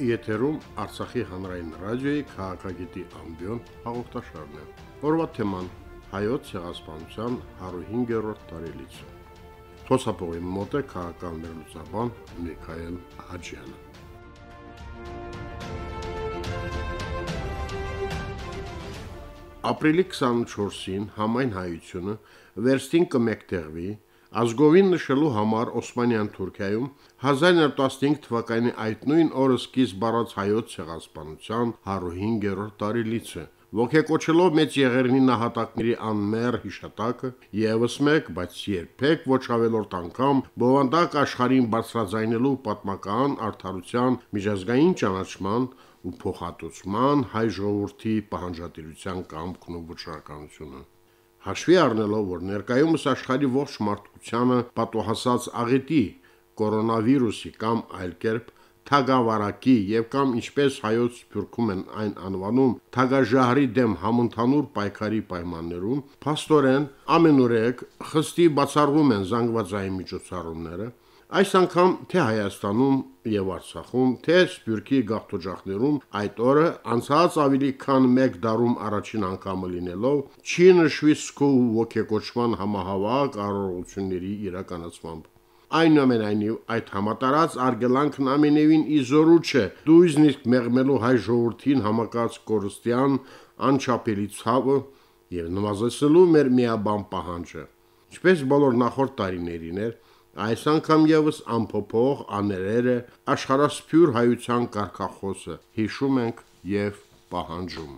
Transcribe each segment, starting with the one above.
Եթերում Արցախի հանրային ռադիոյի քաղաքագիտի ամբիոն հաղորդաշարն է։ Օրվա թեման՝ հայոց ցեղասպանության 105-րդ տարելիցը։ Խոսափողի մոտ է քաղաքական ներլուծաբան Միքայել Հաջյանը։ Ապրիլի 24-ին համայն հայությունը վերստին կմեկտեղվի Ազգովին նշելու համար Օսմանյան Թուրքիայում 1915 թվականի այդ նույն օրը սկիզբ առած հայոց ցեղասպանության 105-րդ տարելիցը ոգեկոչելով մեծ եղերնի նահատակների անմեր հիշատակը եւս մեկ, բայց երբեք ոչ ավելորդ անգամ բովանդակ աշխարհին բարձրաձայնելու պատմական արդարության միջազգային ճանաչման ու փոխհատուցման հայ ժողովրդի պահանջատիրության կամքն ու վճռականությունը Հաշվի առնելով, որ ներկայումս աշխարհի ողջ մարդկությանը պատահասած աղետի, կորոնավիրուսի կամ այլ կերպ թագավարակի եւ կամ ինչպես հայոց սփյուռքում են այն անվանում թագաժահրի դեմ համընդհանուր պայքարի պայմաններում փաստորեն ամենուրեք խստի բացառվում են զանգվածային միջոցառումները Այս անգամ թե Հայաստանում եւ Արցախում, թե Սփյուռքի գաղթօջախներում այդ օրը անցած ավելի քան 1 դարում առաջին անգամը լինելով չի նշվի սկու ոգեկոչման համահավաք առողությունների իրականացմամբ։ Այնուամենայնիվ այդ համատարած արգելանքն ամենևին իզորու չէ։ Դու իսկ մեղմելու հայ ժողովրդին համակած կորստյան անչափելի ցավը եւ նվազեցնելու մեր միաբան պահանջը։ Ինչպես բոլոր նախորդ տարիներին էր, Այս անգամ եւս ամփոփող աներերը աշխարհասփյուր հայության կարկախոսը հիշում ենք եւ պահանջում։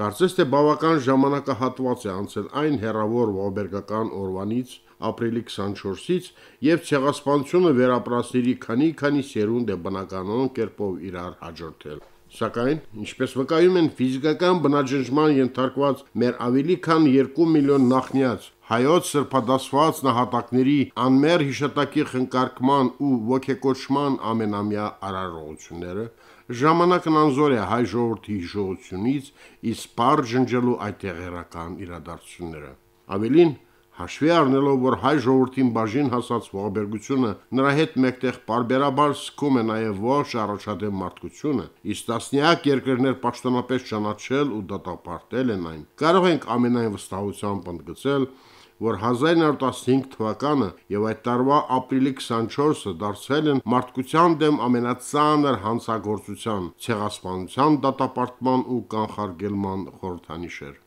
Կարծես թե բավական ժամանակահատված է անցել այն հերավոր Վաբերգական օրվանից, ապրիլի 24-ից, եւ ցեղասպանությունը վերապրասների քանի-քանի սերունդ է բնականոն կերպով իրար հաջորդել։ Սակայն, ինչպես վկայում են ֆիզիկական բնաջնջման ենթարկված մեր ավելի քան 2 միլիոն նախնիած հայոց սրբադասված նահատակների անմեր հիշատակի խնկարկման ու ոգեկոչման ամենամյա արարողությունները, ժամանակն անզոր է հայ ժողովրդի հիշողությունից իսպար ջնջելու այդ իրադարձությունները։ Ավելին, Հաշվի առնելով, որ հայ ժողովրդին բաժին հասած ողբերգությունը նրա հետ մեկտեղ բարբերաբար սկում է նաև ողջ առաջադեմ մարդկությունը, իսկ տասնյակ երկրներ պաշտոնապես ճանաչել ու դատապարտել են այն, կարող ենք ամենայն վստահությամբ ընդգծել, որ 1915 թվականը եւ այդ տարվա ապրիլի 24-ը դարձել են մարդկության դեմ ամենածանր հանցագործության, ցեղասպանության դատապարտման ու կանխարգելման խորհրդանիշեր։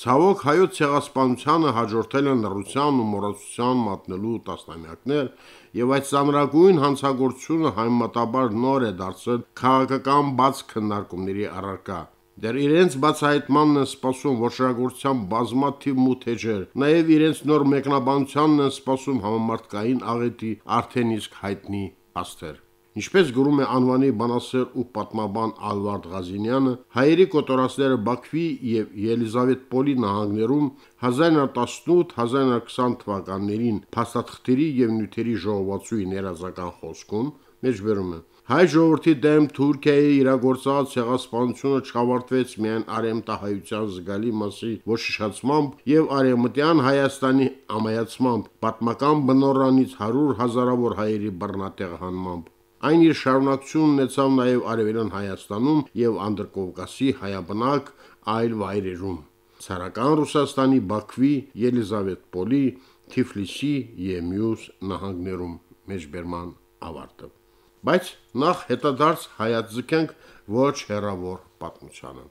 Ցավոք հայոց ցեղասպանությանը հաջորդել են նռության ու մոռացության մատնելու տասնամյակներ, եւ այդ սամրագույն հանցագործությունը համեմատաբար նոր է դարձել քաղաքական բաց քննարկումների առարկա։ Դեռ իրենց բացահայտմանն են սպասում ողջագործության բազմաթիվ մութեջեր, նաև իրենց նոր մեկնաբանությանն են սպասում համամարտկային աղետի արդեն իսկ հայտնի աստեր։ Ինչպես գրում է անվանի բանասեր ու պատմաբան Ալվարդ Ղազինյանը, հայերի կոտորածները Բաքվի եւ Ելիզավետպոլի նահանգներում 1918-1920 թվականներին փաստաթղթերի եւ նյութերի ժողովածուի ներազական խոսքում մեջբերում է Հայ ժողովրդի դեմ Թուրքիայի իրագործած ցեղասպանությունը չկավարտվեց միայն արեմտահայության զգալի մասի ոչնչացմամբ եւ արեմտյան Հայաստանի ամայացմամբ, պատմական բնորանից 100 հազարավոր հայերի բռնատեղանմամբ։ Այն իր շարունակություն ունեցավ նաև Արևելյան Հայաստանում եւ Անդրկովկասի հայաբնակ այլ վայրերում։ Ցարական Ռուսաստանի Բաքվի, Ելիզավետպոլի, Թիֆլիսի եւ մյուս նահանգներում մեջբերման ավարտը։ Բայց նախ հետադարձ հայացքենք ոչ հերավոր պատմությանը։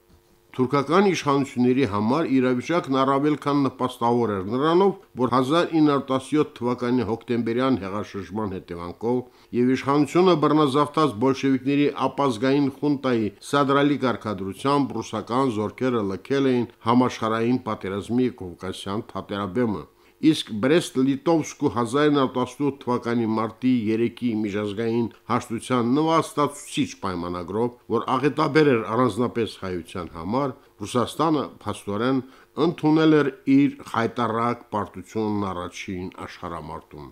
Թուրքական իշխանությունների համար իրավիճակն առավել քան նպաստավոր էր նրանով, որ 1917 թվականի հոկտեմբերյան հեղաշրջման հետևանքով եւ իշխանությունը բռնազավթած բոլշևիկների ապազգային խունտայի սադրալի կարգադրությամբ ռուսական զորքերը լքել էին համաշխարհային պատերազմի կովկասյան թատերաբեմը իսկ Բրեստ-Լիտովսկ 1918 թվականի մարտի 3-ի միջազգային հաշտության նվաստացուցիչ պայմանագրով, որ աղետաբեր էր առանձնապես հայության համար, Ռուսաստանը փաստորեն ընդունել էր իր հայտարարակ պարտությունն առաջին աշխարհամարտում։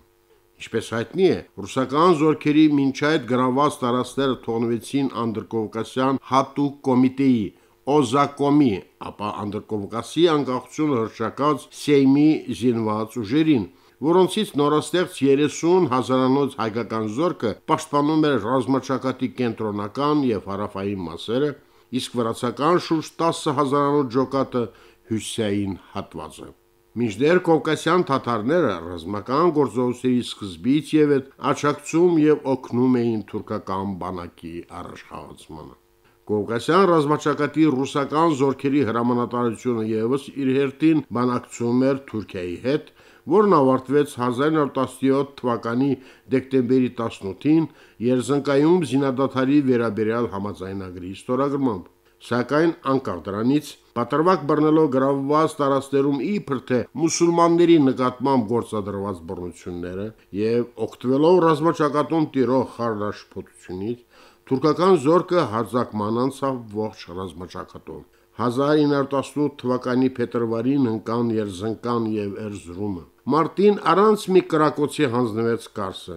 Ինչպես հայտնի է, ռուսական զորքերի մինչ այդ գրաված տարածքները թողնվեցին Անդրկովկասյան հատուկ կոմիտեի Օզակոմի, ապա անդրկովկասի անկախությունը հրշակած Սեյմի զինված ուժերին, որոնցից նորաստեղծ 30 հազարանոց հայկական զորքը պաշտպանում էր ռազմաճակատի կենտրոնական եւ հարավային մասերը, իսկ վրացական շուրջ 10 հազարանոց ջոկատը հյուսիսային հատվածը։ Մինչդեռ կովկասյան թաթարները ռազմական գործողությունների սկզբից եւ այդ աչակցում եւ օգնում էին թուրքական բանակի առաջխաղացմանը։ Կովկասյան ռազմաճակատի ռուսական զորքերի հրամանատարությունը եւս իր հերթին բանակցում էր Թուրքիայի հետ, որն ավարտվեց 1917 թվականի դեկտեմբերի 18-ին Երզնկայում զինադադարի վերաբերյալ համաձայնագրի ստորագրմամբ։ Սակայն անկար դրանից պատրվակ բռնելով գրավված տարածներում իբր թե մուսուլմանների նկատմամբ գործադրված բռնությունները եւ օգտվելով ռազմաճակատում տիրող խառնաշփոթությունից Թուրքական զորքը հարձակման անցավ ողջ ռազմաճակատով։ 1918 թվականի փետրվարին ընկան Երզնկան եւ Էրզրումը։ Մարտին առանց մի կրակոցի հանձնվեց Կարսը։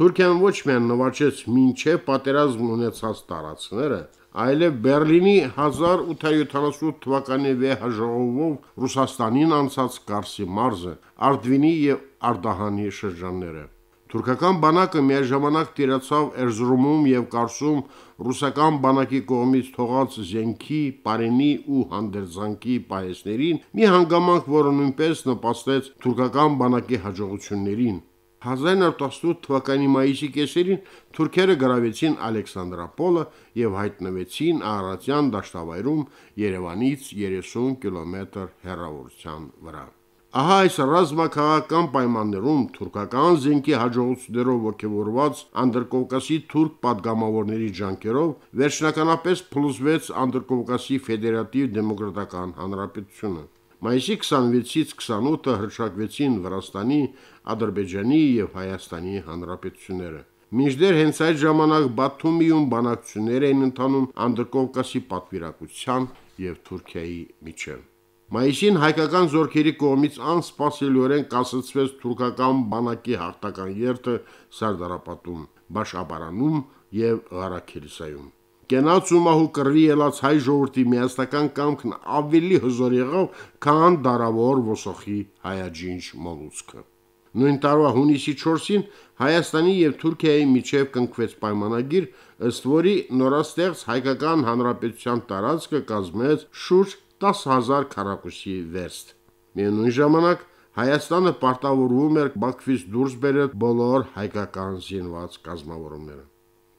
Թուրքիան ոչ միայն նվաճեց մինչև պատերազմ ունեցած տարածքները, այլև Բերլինի 1878 թվականի վեհաժողովով Ռուսաստանին անցած Կարսի մարզը, Արդվինի եւ Արդահանի շրջանները։ Թուրքական բանակը միաժամանակ տիրացավ Էրզրումում եւ Կարսում ռուսական բանակի կողմից թողած Զենքի, Պարենի ու Հանդերձանկի պահեսներին, մի հանգամանք, որը նույնպես նպաստեց թուրքական բանակի հաջողություններին։ 1918 թվականի մայիսի կեսերին թուրքերը գրավեցին Ալեքսանդրապոլը եւ հայտնվեցին Արարատյան դաշտավայրում Երևանից 30 կիլոմետր հեռավորության վրա։ Ահա այս ռազմական պայմաններում թուրքական զինքի հաջողություններով ողջորված Անդրկովկասի թուրք падգամավորների ջանքերով վերջնականապես փլուզվեց Անդրկովկասի ֆեդերատիվ դեմոկրատական հանրապետությունը։ Մայիսի 26-ից 28-ը հրճակվեցին Վրաստանի, Ադրբեջանի եւ Հայաստանի հանրապետությունները։ Մինչդեռ հենց այդ ժամանակ Բաթումիում բանակցություններ էին ընթանում Անդրկովկասի պատվիրակության եւ Թուրքիայի միջև։ Մայիսին հայկական զորքերի կողմից անսպասելիորեն կասեցվեց թուրքական բանակի հարտական երթը Սարդարապատում, Բաշաբարանում եւ Ղարաքերիսայում։ Կենաց ու մահու կռվի ելած հայ ժողովրդի միասնական կամքն ավելի հզոր եղավ, քան դարավոր ոսոխի հայաջինչ մոլուցքը։ Նույն տարվա հունիսի 4-ին Հայաստանի եւ Թուրքիայի միջև կնքվեց պայմանագիր, ըստ որի նորաստեղծ հայկական հանրապետության տարածքը կազմեց շուրջ 10000 քառակուսի վերստ։ Միևնույն ժամանակ Հայաստանը պարտավորվում էր Բաքվից դուրս բերել բոլոր հայկական զինված կազմավորումները։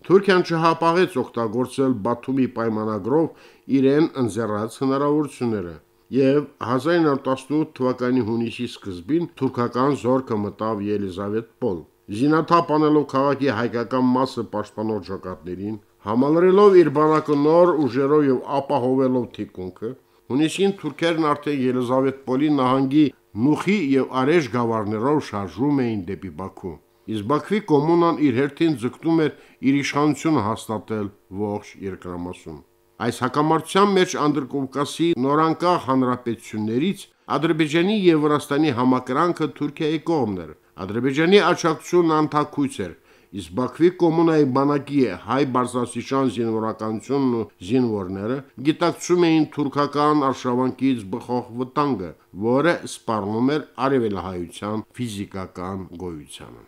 Թուրքիան չհապաղեց օգտագործել Բաթումի պայմանագրով իրեն ընձեռած հնարավորությունները, եւ 1918 թվականի հունիսի սկզբին թուրքական զորքը մտավ Ելիզավետպոլ։ Զինաթափանելով քաղաքի հայկական մասը պաշտպանող ջոկատներին, համալրելով իր բանակը նոր ուժերով եւ ապահովելով թիկունքը, Հունիսին թուրքերն արդեն Ելիզավետպոլի նահանգի Նուխի եւ Արեժ գավառներով շարժում էին դեպի Բաքու։ Իսկ Բաքվի կոմունան իր հերթին ձգտում էր իր իշխանությունը հաստատել ողջ երկրամասում։ Այս հակամարտության մեջ Անդրկովկասի նորանկախ հանրապետություններից Ադրբեջանի եւ Վրաստանի համակրանքը Թուրքիայի կողմն էր։ Ադրբեջանի աչակցությունն անթակույց էր, Իսկ Բաքվի կոմունայի բանակի հայ բարձրաստիճան զինվորականությունն ու զինվորները գիտակցում էին թուրքական արշավանքից բխող վտանգը, որը սպառնում էր արևելահայության ֆիզիկական գոյությանը։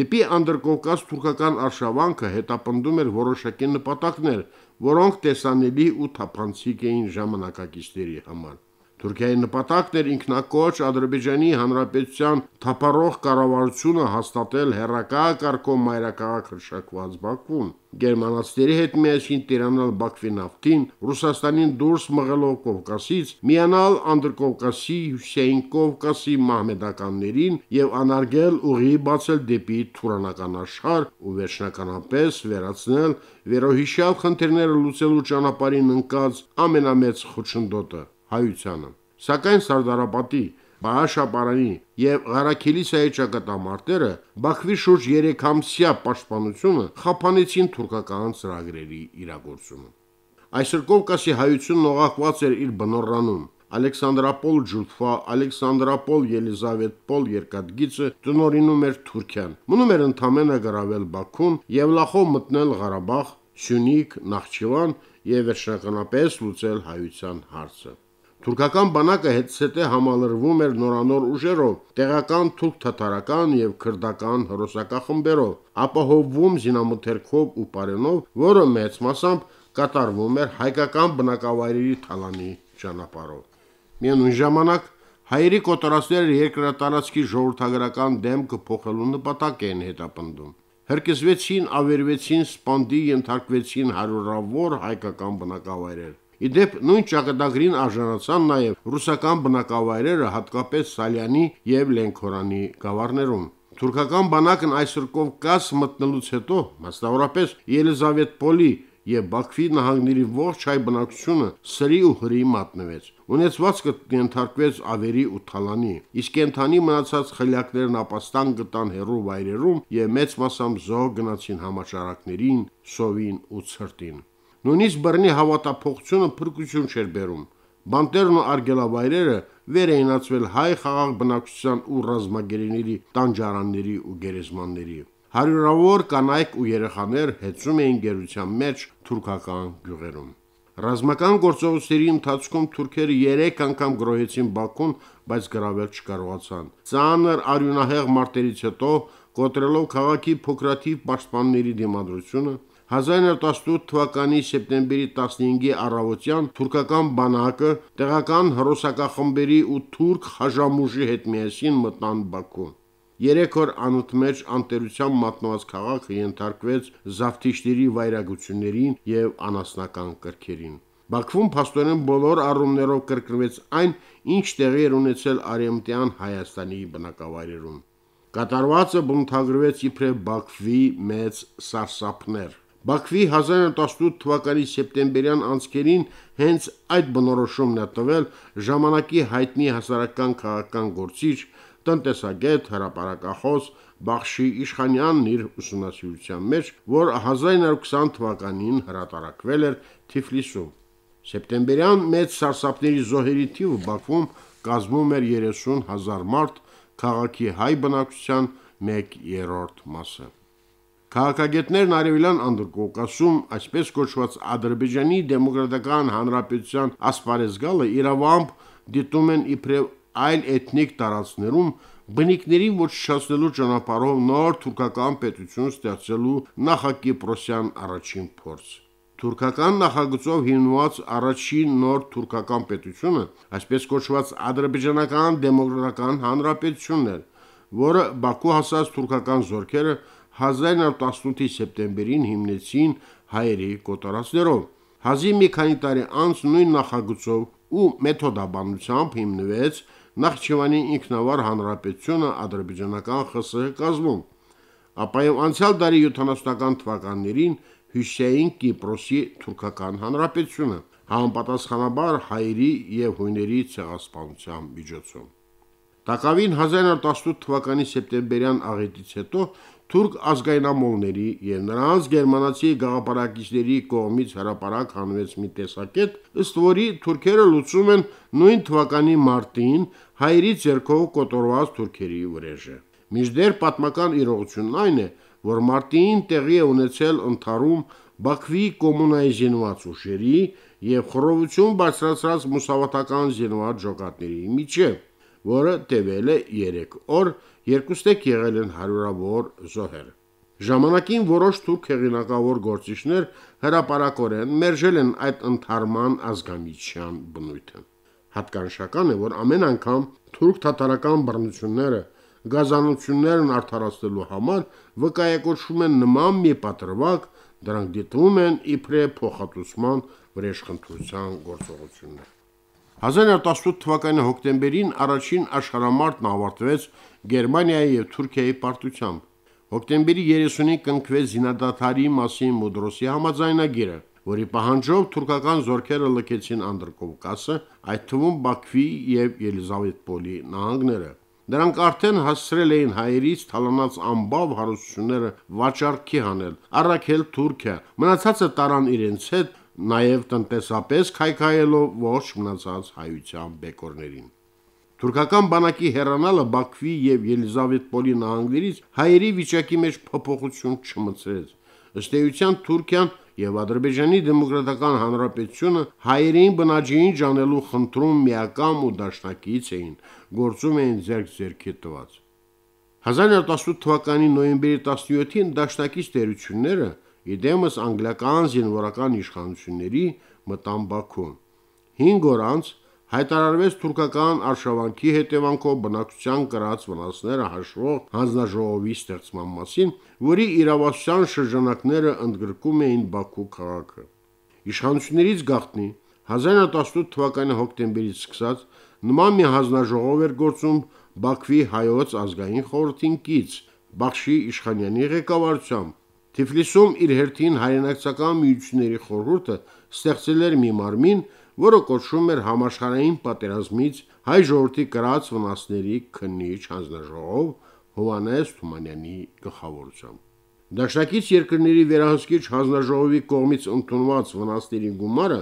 Դեպի անդրկովկաս թուրքական արշավանքը հետապնդում էր որոշակի նպատակներ, որոնք տեսանելի ու թափանցիկ էին ժամանակակիցների համար։ Թուրքիայի նպատակն էր ինքնակոչ Ադրբեջանի Հանրապետության թափառող կառավարությունը հաստատել հերակա կարգով մայրաքաղաք հրշակված Բաքուն։ Գերմանացիների հետ միասին Տիրանալ Բաքվի նավթին Ռուսաստանին դուրս մղելով Կովկասից միանալ Անդրկովկասի Հյուսիսային Կովկասի մահմեդականներին եւ անարգել ուղի բացել դեպի Թուրանական աշխարհ ու վերջնականապես վերացնել վերոհիշյալ խնդիրները լուծելու ճանապարհին ընկած ամենամեծ խոչընդոտը հայությանը։ Սակայն Սարդարապետի Բաշապարանի եւ Ղարաքելիսայի ճակատամարտերը Բաքվի շուրջ 3 ամսյա պաշտպանությունը խափանեցին թուրքական ծրագրերի իրագործումը։ Այսօր Կովկասի հայությունն ողակված էր իր բնորանում։ Ալեքսանդրապոլ Ջուլֆա, Ալեքսանդրապոլ Ելիզավետպոլ երկաթգիծը տնորինում էր Թուրքիան։ Մնում էր ընդամենը գravel Բաքուն եւ լախով մտնել Ղարաբաղ, Սյունիք, Նախճիվան եւ վերջնականապես լուծել հայության հարցը։ Թուրքական բանակը հետսետե համալրվում էր նորանոր ուժերով, տեղական թուրք թաթարական եւ քրդական հրոսակախմբերով, ապահովվում զինամթերքով ու պարենով, որը մեծ մասամբ կատարվում էր հայկական բնակավայրերի թալանի ճանապարհով։ Միևնույն ժամանակ հայերի կոտորածները երկրատարածքի ժողովրդագրական դեմքը փոխելու նպատակ են հետապնդում։ Հրկիզվեցին, ավերվեցին, սպանդի ենթարկվեցին հարյուրավոր հայկական բնակավայրեր։ Իդեպ նույն ճակատագրին արժանացան նաև ռուսական բնակավայրերը, հատկապես Սալյանի եւ Լենքորանի գավառներում։ Թուրքական բանակն այսօր Կովկաս մտնելուց հետո, մասնավորապես Ելիզավետպոլի եւ Բաքվի նահանգների ողջ հայ բնակչությունը սրի ու հրի մատնվեց։ Ունեցվածքը կենթարկվեց ավերի ու թալանի, իսկ կենթանի մնացած խելյակներն ապաստան գտան հերու վայրերում եւ մեծ մասամբ զոհ գնացին համաճարակներին, սովին ու ցրտին։ Նույնիսկ բռնի հավատափողությունը փրկություն չէր բերում։ Բանտերն ու արգելավայրերը վեր էին ացվել հայ խաղաղ բնակչության ու ռազմագերիների տանջարանների ու գերեզմանների։ Հարյուրավոր կանայք ու երեխաներ հեծում էին գերության մեջ թուրքական գյուղերում։ Ռազմական գործողությունների ընթացքում թուրքերը 3 անգամ գրոհեցին Բաքուն, բայց գրավել չկարողացան։ Ծանր արյունահեղ մարտերից հետո, կոտրելով քաղաքի փոքրաթիվ պաշտպանների դիմադրությունը, 1918 թվականի սեպտեմբերի 15-ի առավոտյան թուրքական բանակը տեղական հրոսակախմբերի ու թուրք հաժամուժի հետ միասին մտան Բաքու։ Երեք օր անոթ մեջ անտերության մատնված քաղաքը ենթարկվեց զավթիչների վայրագություններին եւ անասնական կրքերին։ Բաքվում փաստորեն բոլոր առումներով կրկնվեց այն, ինչ տեղի էր ունեցել Արեմտյան Հայաստանի բնակավայրերում։ Կատարվածը բնութագրվեց իբրև Բաքվի մեծ սարսափներ։ Բաքվի 1918 թվականի սեպտեմբերյան անցքերին հենց այդ բնորոշումն է տվել ժամանակի հայտնի հասարակական քաղաքական գործիչ, տնտեսագետ, հրապարակախոս Բախշի Իշխանյանն իր ուսումնասիրության մեջ, որ 1920 թվականին հրատարակվել էր Թիֆլիսում։ Սեպտեմբերյան մեծ սարսափների զոհերի թիվը Բաքվում կազմում էր 30 հազար մարդ, քաղաքի հայ բնակչության 1/3 մասը։ Քաղաքագետներն Արևելյան Անդրկովկասում այսպես կոչված Ադրբեջանի դեմոկրատական հանրապետության ասպարեզգալը իրավամբ դիտում են իբրև այլ էթնիկ տարածքներում բնիկների ոչնչացնելու ճանապարհով նոր թուրքական պետություն ստեղծելու նախակիպրոսյան առաջին փորձ։ Թուրքական նախագծով հիմնված առաջին նոր թուրքական պետությունը, այսպես կոչված Ադրբեջանական դեմոկրատական հանրապետությունն էր, որը Բաքու հասած թուրքական զորքերը 19 1918-ի սեպտեմբերին հիմնեցին հայերի կոտորածներով։ Հազի մի քանի տարի անց նույն նախագծով ու մեթոդաբանությամբ հիմնվեց Նախճիվանի ինքնավար հանրապետությունը ադրբեջանական ԽՍՀ կազմում։ Ապա եւ անցյալ տարի 70-ական թվականներին Հյուսեյն Կիպրոսի թուրքական հանրապետությունը համապատասխանաբար հայերի եւ հույների ցեղասպանության միջոցով։ Տակավին 1918 թվականի սեպտեմբերյան աղետից հետո թուրք ազգայնամոլների եւ նրանց գերմանացի գաղապարակիչների կողմից հրապարակ հանվեց մի տեսակետ, ըստ որի թուրքերը լուծում են նույն թվականի մարտին հայերի ձեռքով կոտորված թուրքերի վրեժը։ Միջդեռ պատմական իրողությունն այն է, որ մարտին տեղի է ունեցել ընթարում Բաքվի կոմունայի զինված ուժերի եւ խռովություն բարձրացրած մուսավաթական զինված ջոկատների միջև, որը տևել է 3 օր երկուստեք եղել են հարյուրավոր զոհեր։ Ժամանակին որոշ թուրք հեղինակավոր գործիչներ հրաապարակորեն մերժել են այդ ընթարման ազգամիչյան բնույթը։ Հատկանշական է, որ ամեն անգամ թուրք թաթարական բռնությունները գազանություններն արդարացնելու համար վկայակոչվում են նման մի պատրվակ, դրանք դիտվում են իբրե փոխհատուցման վրեժխնդրության գործողություններ։ 1918 թվականի հոկտեմբերին առաջին աշխարհամարտն ավարտվեց Գերմանիայի եւ Թուրքիայի պարտությամբ։ Հոկտեմբերի 30-ին կնքվեց զինադատարի մասին Մոդրոսի համաձայնագիրը, որի պահանջով թուրքական զորքերը լքեցին Անդրկովկասը, այդ թվում Բաքվի եւ Ելիզավետպոլի նահանգները։ Նրանք արդեն հասցրել էին հայերից թալանած ամբավ հարստությունները վաճառքի հանել, առաքել Թուրքիա։ Մնացածը տարան իրենց հետ նաև տնտեսապես քայքայելով ողջ մնացած հայության բեկորներին։ Թուրքական բանակի հեռանալը Բաքվի եւ Ելիզավետպոլի նահանգներից հայերի վիճակի մեջ փոփոխություն չմցրեց։ Ըստ էության Թուրքիան եւ Ադրբեջանի Դեմոկրատական Հանրապետությունը հայերին բնաջին ջանելու խնդրում միակամ ու դաշնակից էին, գործում էին ձերք ձերքի տված։ 1918 թվականի նոյեմբերի 17-ին դաշնակից դերությունները իդեմս անգլիական զինվորական իշխանությունների մտան Բաքուն։ 5 օր անց հայտարարվեց թուրքական արշավանքի հետևանքով բնակության կրած վնասները հաշվող հանձնաժողովի ստեղծման մասին, որի իրավասության շրջանակները ընդգրկում էին Բաքու քաղաքը։ Իշխանություններից գաղտնի 1918 թվականի հոկտեմբերից սկսած նման մի հանձնաժողով էր գործում Բաքվի հայոց ազգային խորհրդին կից Բախշի Իշխանյանի ղեկավարությամբ Թիֆլիսում իր հերթին հայրենակցական միությունների խորհուրդը ստեղծել էր մի մարմին, որը կոչվում էր համաշխարհային պատերազմից հայ ժողովրդի կրած վնասների քննիչ հանձնաժողով Հովանես Թումանյանի գլխավորությամբ։ Դաշնակից երկրների վերահսկիչ հանձնաժողովի կողմից ընդունված վնասների գումարը,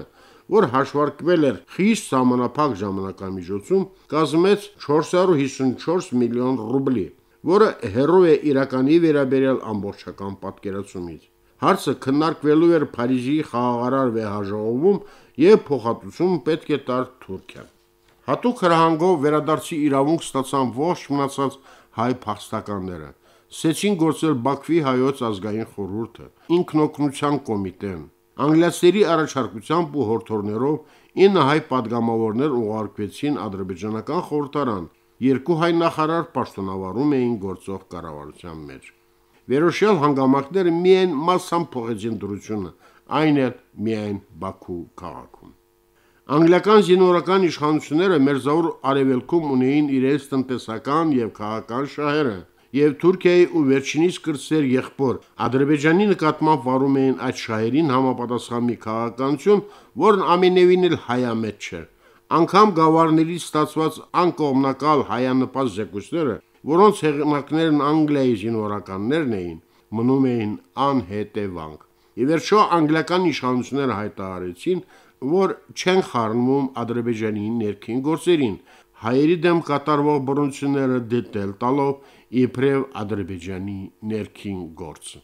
որ հաշվարկվել էր խիստ համանապակ ժամանակամիջոցում, կազմեց 454 միլիոն ռուբլի, որը հերոյ է իրականի վերաբերյալ ամբողջական պատկերացումից։ Հարցը քննարկվելու էր Փարիզի խաղաղարար վեհաժողովում եւ փոխհատուցում պետք է տար Թուրքիան։ Հատուկ հրահանգով վերադարձի իրավունք ստացան ողջ մնացած հայ փախստականները։ Սեցին գործել Բաքվի հայոց ազգային խորհուրդը, ինքնօգնության կոմիտեն։ Անգլիացիների առաջարկությամբ ու հորդորներով 9 հայ падգամավորներ ուղարկվեցին ադրբեջանական խորհրդարան երկու հայ նախարար պաշտոնավարում էին գործող կառավարության մեջ։ Վերոշյալ հանգամանքները միայն massam փոխեցին դրությունը, այն էլ միայն Բաքու քաղաքում։ Անգլիական զինվորական իշխանությունները մերձավոր արևելքում ունեին իրենց տնտեսական եւ քաղաքական շահերը, եւ Թուրքիայի ու վերջինիս կրծեր եղբոր Ադրբեջանի նկատմամբ վարում էին այդ շահերին համապատասխան մի քաղաքականություն, որն ամենևին էլ հայամետ չէր անգամ գավառներից ստացված անկողմնակալ հայանպաստ զեկույցները, որոնց հեղինակներն Անգլիայի զինվորականներն էին, մնում էին անհետևանք։ Ի վերջո անգլիական իշխանությունները հայտարարեցին, որ չեն խառնվում Ադրբեջանի ներքին գործերին, հայերի դեմ կատարվող բռնությունները դետել տալով իբրև Ադրբեջանի ներքին գործը։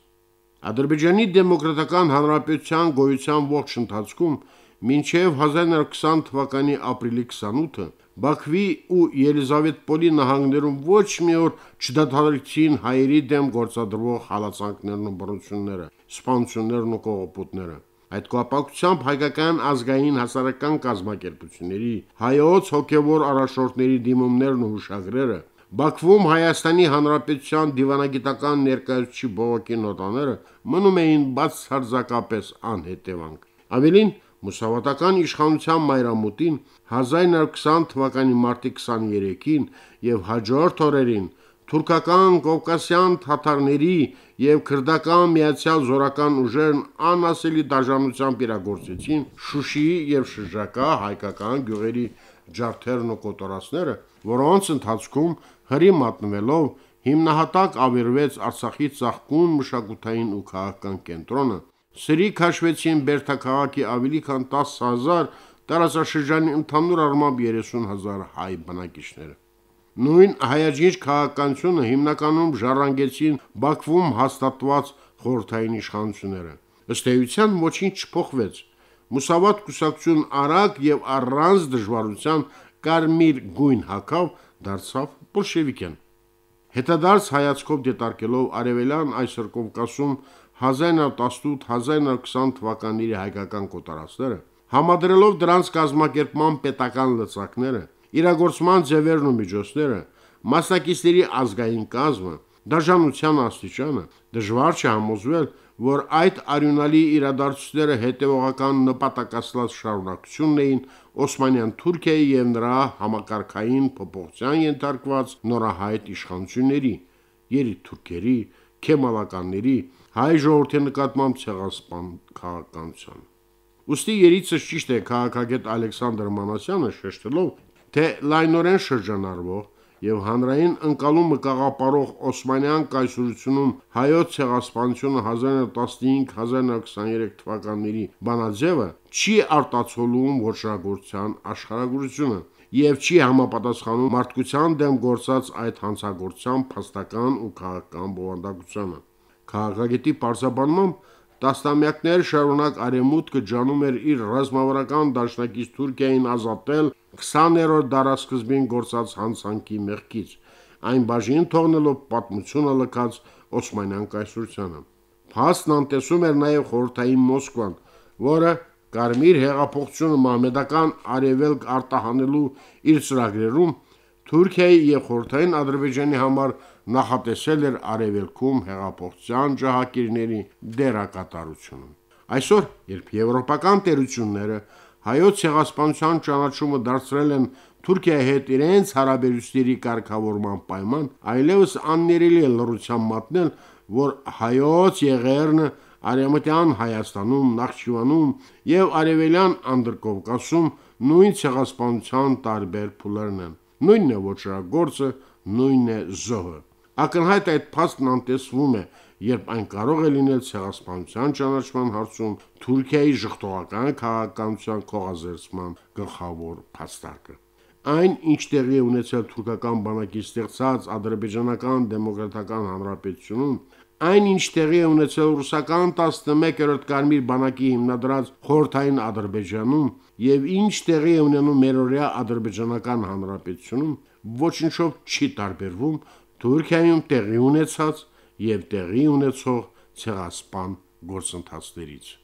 Ադրբեջանի դեմոկրատական հանրապետության գոյության ողջ ընթացքում մինչև 1920 թվականի ապրիլի 28-ը Բաքվի ու Ելիզավետպոլի նահանգներում ոչ մի օր չդադարեցին հայերի դեմ գործադրվող հալածանքներն ու բռնությունները, սպանություններն ու կողոպուտները։ Այդ կապակցությամբ հայկական ազգային հասարակական կազմակերպությունների հայոց հոգևոր առաջնորդների դիմումներն ու հուշագրերը Բաքվում Հայաստանի Հանրապետության դիվանագիտական ներկայացուցի բողոքի նոտաները մնում էին բաց հարձակապես անհետևանք։ Ավելին Մուսավատական իշխանության մայրամուտին 1920 թվականի մարտի 23-ին եւ հաջորդ օրերին թուրքական կովկասյան թաթարների եւ քրդական միացյալ զորական ուժերն անասելի դաժանությամբ իրագործեցին Շուշիի եւ շրջակա հայկական գյուղերի ջարդերն ու կոտորածները, որոնց ընթացքում հրի մատնվելով հիմնահատակ ավերվեց Արցախի ցաղկուն մշակութային ու քաղաքական կենտրոնը, Սրիկ հաշվեցին Բերթակաղակի ավելի քան 10000 տարածաշրջանի ընդհանուր առմամբ 30000 հայ բնակիչները։ Նույն հայաճիչ քաղաքականությունը հիմնականում ժառանգեցին Բաքվում հաստատված խորթային իշխանությունները։ Ըստ էության ոչինչ չփոխվեց։ Մուսավատ կուսակցություն արագ եւ առանց դժվարության կարմիր գույն հակավ դարձավ բոլշևիկեն։ Հետադարձ հայացքով դետարկելով արևելյան այսր Կովկասում 1918-1920 թվականների հայկական կոտորածները, համադրելով դրանց կազմակերպման պետական լծակները, իրագործման ձևերն ու միջոցները, մասնակիցների ազգային կազմը, դաշնության աստիճանը, դժվար չէ համոզվել, որ այդ արյունալի իրադարձությունները հետևողական նպատակասլաց շարունակությունն էին Օսմանյան Թուրքիայի եւ նրա համակարգային փոփոխության ենթարկված նորահայտ իշխանությունների, երիտթուրքերի, քեմալականների հայ ժողովրդի նկատմամբ ցեղասպան քաղաքականության։ Ոստի երիցս ճիշտ է քաղաքագետ Ալեքսանդր Մանասյանը շեշտելով, թե լայնորեն շրջանառվող եւ հանրային ընկալումը կաղապարող Օսմանյան կայսրությունում հայոց ցեղասպանությունը 1915-1923 թվականների բանաձևը չի արտացոլում ոչրագործության աշխարհագործությունը եւ չի համապատասխանում մարդկության դեմ գործած այդ հանցագործության փաստական ու քաղաքական բովանդակությանը։ Քաղաքագետի պարզաբանմամբ տասնամյակներ շարունակ արևմուտքը ջանում էր իր ռազմավարական դաշնակից Թուրքիային ազատել 20-րդ դարաշրջանի գործած հանցանքի մեղքից, այն բաժին թողնելով պատմությունը լքած Օսմանյան կայսրությանը։ Փաստն անտեսում էր նաև խորթային Մոսկվան, որը Կարմիր հեղափոխությունը մահմեդական արևելք արտահանելու իր ծրագրերում Թուրքիայի եւ խորթային Ադրբեջանի համար նախատեսել էր արևելքում հեղափոխության ջահակիրների դերակատարությունը։ Այսօր, երբ եվրոպական տերությունները հայոց ցեղասպանության ճանաչումը դարձրել են Թուրքիայի հետ իրենց հարաբերությունների կարգավորման պայման, այլևս աններելի է լրության մատնել, որ հայոց եղերնը Արեմտյան Հայաստանում, Նախճիվանում եւ Արևելյան Անդրկովկասում նույն ցեղասպանության տարբեր փուլերն են։ Նույնն է ոչրագործը, նույնն է զոհը։ Ակնհայտ այդ փաստն անտեսվում է, երբ այն կարող է լինել ցեղասպանության ճանաչման հարցում Թուրքիայի ժխտողական քաղաքականության խողազերծման գլխավոր փաստարկը։ Այն, ինչ տեղի է ունեցել թուրքական բանակի ստեղծած ադրբեջանական դեմոկրատական հանրապետությունում, այն ինչ տեղի է ունեցել ռուսական 11-րդ կարմիր բանակի հիմնադրած խորթային Ադրբեջանում եւ ինչ տեղի է ունենում մերօրյա ադրբեջանական հանրապետությունում, ոչինչով չի տարբերվում Թուրքիայում տեղի ունեցած եւ տեղի ունեցող ցեղասպան գործընթացներից։